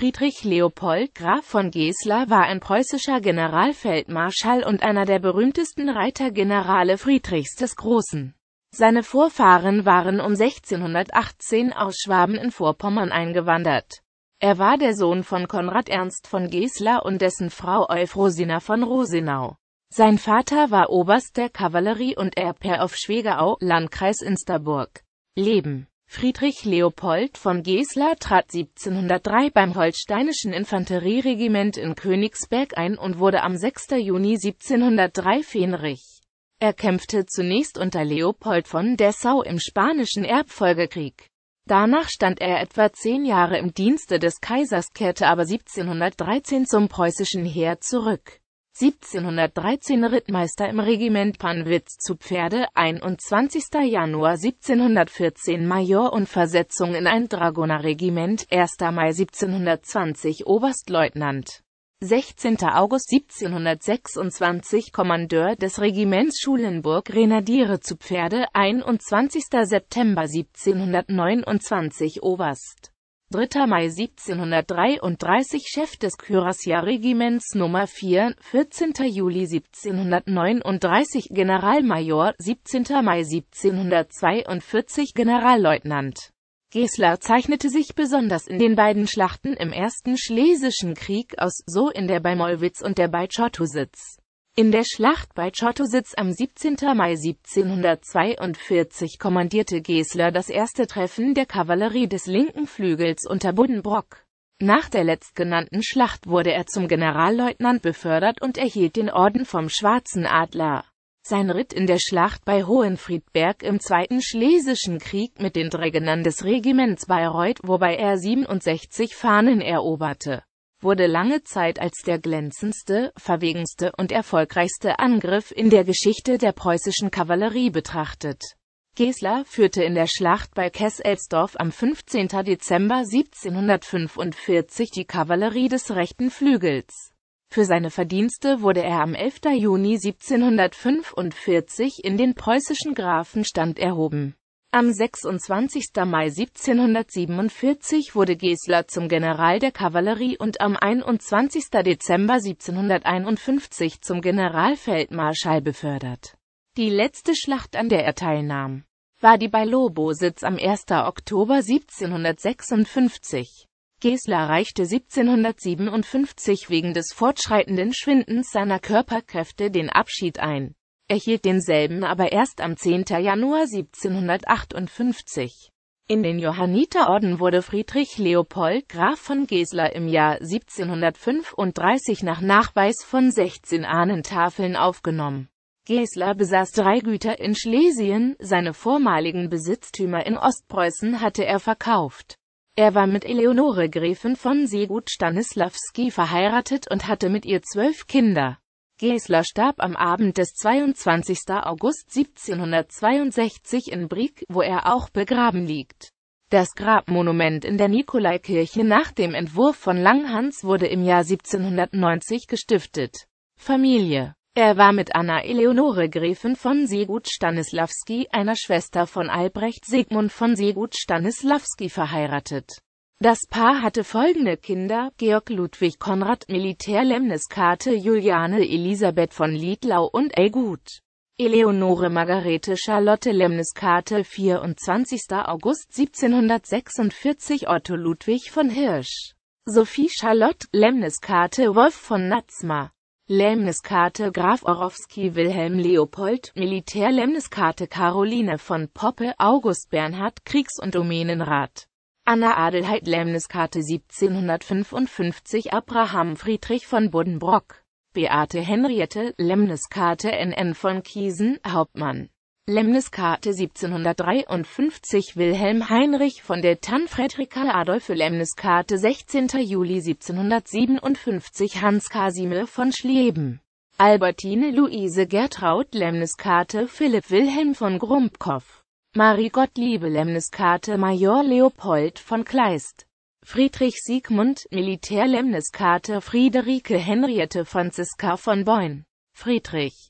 Friedrich Leopold Graf von Gesler war ein preußischer Generalfeldmarschall und einer der berühmtesten Reitergenerale Friedrichs des Großen. Seine Vorfahren waren um 1618 aus Schwaben in Vorpommern eingewandert. Er war der Sohn von Konrad Ernst von Gesler und dessen Frau Euphrosina von Rosenau. Sein Vater war Oberst der Kavallerie und Erbherr auf Schwegerau, Landkreis Insterburg. Leben Friedrich Leopold von Gesler trat 1703 beim Holsteinischen Infanterieregiment in Königsberg ein und wurde am 6. Juni 1703 Fähnrich. Er kämpfte zunächst unter Leopold von Dessau im Spanischen Erbfolgekrieg. Danach stand er etwa zehn Jahre im Dienste des Kaisers, kehrte aber 1713 zum preußischen Heer zurück. 1713 Rittmeister im Regiment Panwitz zu Pferde, 21. Januar 1714 Major und Versetzung in ein Dragonerregiment, 1. Mai 1720 Oberstleutnant. 16. August 1726 Kommandeur des Regiments Schulenburg Grenadiere zu Pferde, 21. September 1729 Oberst. 3. Mai 1733 Chef des Kürassier-Regiments Nummer 4, 14. Juli 1739 Generalmajor, 17. Mai 1742 Generalleutnant. Gessler zeichnete sich besonders in den beiden Schlachten im Ersten Schlesischen Krieg aus, so in der bei Mollwitz und der bei Czartositz. In der Schlacht bei Chottositz am 17. Mai 1742 kommandierte Gesler das erste Treffen der Kavallerie des linken Flügels unter Buddenbrock. Nach der letztgenannten Schlacht wurde er zum Generalleutnant befördert und erhielt den Orden vom Schwarzen Adler. Sein Ritt in der Schlacht bei Hohenfriedberg im Zweiten Schlesischen Krieg mit den Dregenern des Regiments Bayreuth, wobei er 67 Fahnen eroberte, wurde lange Zeit als der glänzendste, verwegenste und erfolgreichste Angriff in der Geschichte der preußischen Kavallerie betrachtet. Gesler führte in der Schlacht bei Kesselsdorf am 15. Dezember 1745 die Kavallerie des rechten Flügels. Für seine Verdienste wurde er am 11. Juni 1745 in den preußischen Grafenstand erhoben. Am 26. Mai 1747 wurde Gesler zum General der Kavallerie und am 21. Dezember 1751 zum Generalfeldmarschall befördert. Die letzte Schlacht, an der er teilnahm, war die bei Lobositz am 1. Oktober 1756. Gesler reichte 1757 wegen des fortschreitenden Schwindens seiner Körperkräfte den Abschied ein erhielt denselben aber erst am 10. Januar 1758. In den Johanniterorden wurde Friedrich Leopold Graf von Gesler im Jahr 1735 nach Nachweis von 16 Ahnentafeln aufgenommen. Gesler besaß drei Güter in Schlesien, seine vormaligen Besitztümer in Ostpreußen hatte er verkauft. Er war mit Eleonore Gräfin von Seegut Stanislawski verheiratet und hatte mit ihr zwölf Kinder. Geisler starb am Abend des 22. August 1762 in Brieg, wo er auch begraben liegt. Das Grabmonument in der Nikolaikirche nach dem Entwurf von Langhans wurde im Jahr 1790 gestiftet. Familie Er war mit Anna Eleonore Gräfin von Segut Stanislawski, einer Schwester von Albrecht Sigmund von Segut Stanislawski verheiratet das Paar hatte folgende Kinder, Georg Ludwig Konrad Militär Lemnes Juliane Elisabeth von Liedlau und Elgut. Eleonore Margarete Charlotte Lemnes 24. August 1746 Otto Ludwig von Hirsch Sophie Charlotte Lemnes Wolf von Natzma Lemnes Graf Orowski Wilhelm Leopold Militär Lemnes Caroline von Poppe August Bernhard Kriegs- und Domänenrat Anna Adelheid Lemniskate 1755 Abraham Friedrich von Buddenbrock Beate Henriette Lemniskate NN von Kiesen Hauptmann Lemniskate 1753 Wilhelm Heinrich von der Tann Fredrika Adolphe Lemniskate 16. Juli 1757 Hans Kasimir von Schlieben Albertine Luise Gertraud Lemniskate Philipp Wilhelm von Grumbkow Marie-Gottliebe Lemniskate Major Leopold von Kleist Friedrich Siegmund Militär Lemniskate Friederike Henriette Franziska von Beun Friedrich